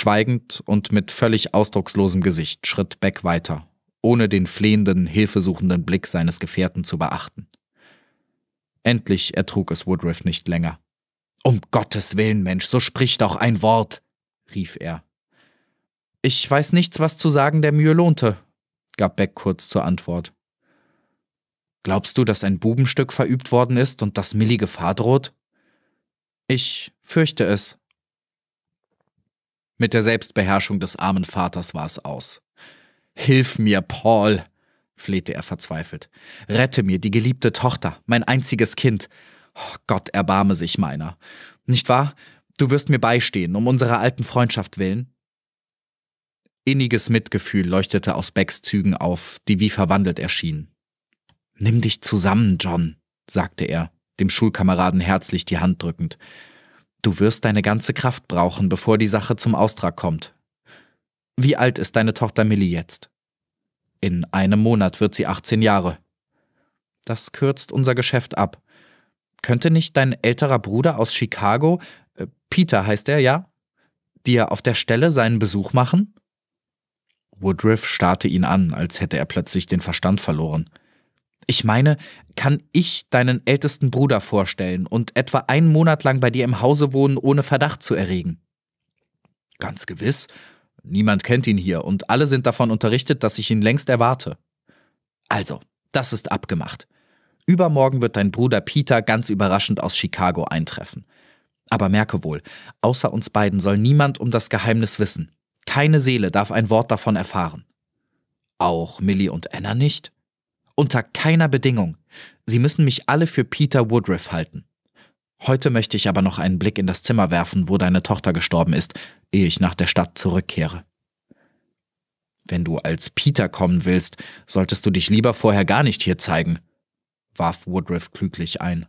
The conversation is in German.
Schweigend und mit völlig ausdruckslosem Gesicht schritt Beck weiter, ohne den flehenden, hilfesuchenden Blick seines Gefährten zu beachten. Endlich ertrug es Woodruff nicht länger. Um Gottes Willen, Mensch, so sprich doch ein Wort, rief er. Ich weiß nichts, was zu sagen der Mühe lohnte, gab Beck kurz zur Antwort. Glaubst du, dass ein Bubenstück verübt worden ist und dass Millie Gefahr droht? Ich fürchte es, mit der Selbstbeherrschung des armen Vaters war es aus. Hilf mir, Paul, flehte er verzweifelt. Rette mir die geliebte Tochter, mein einziges Kind. Oh Gott, erbarme sich meiner. Nicht wahr? Du wirst mir beistehen, um unserer alten Freundschaft willen. Inniges Mitgefühl leuchtete aus Becks Zügen auf, die wie verwandelt erschienen. Nimm dich zusammen, John, sagte er, dem Schulkameraden herzlich die Hand drückend. Du wirst deine ganze Kraft brauchen, bevor die Sache zum Austrag kommt. Wie alt ist deine Tochter Millie jetzt? In einem Monat wird sie 18 Jahre. Das kürzt unser Geschäft ab. Könnte nicht dein älterer Bruder aus Chicago, äh, Peter heißt er, ja? Dir auf der Stelle seinen Besuch machen? Woodruff starrte ihn an, als hätte er plötzlich den Verstand verloren. Ich meine, kann ich deinen ältesten Bruder vorstellen und etwa einen Monat lang bei dir im Hause wohnen, ohne Verdacht zu erregen? Ganz gewiss. Niemand kennt ihn hier und alle sind davon unterrichtet, dass ich ihn längst erwarte. Also, das ist abgemacht. Übermorgen wird dein Bruder Peter ganz überraschend aus Chicago eintreffen. Aber merke wohl, außer uns beiden soll niemand um das Geheimnis wissen. Keine Seele darf ein Wort davon erfahren. Auch Millie und Anna nicht? Unter keiner Bedingung. Sie müssen mich alle für Peter Woodruff halten. Heute möchte ich aber noch einen Blick in das Zimmer werfen, wo deine Tochter gestorben ist, ehe ich nach der Stadt zurückkehre. Wenn du als Peter kommen willst, solltest du dich lieber vorher gar nicht hier zeigen, warf Woodruff klüglich ein.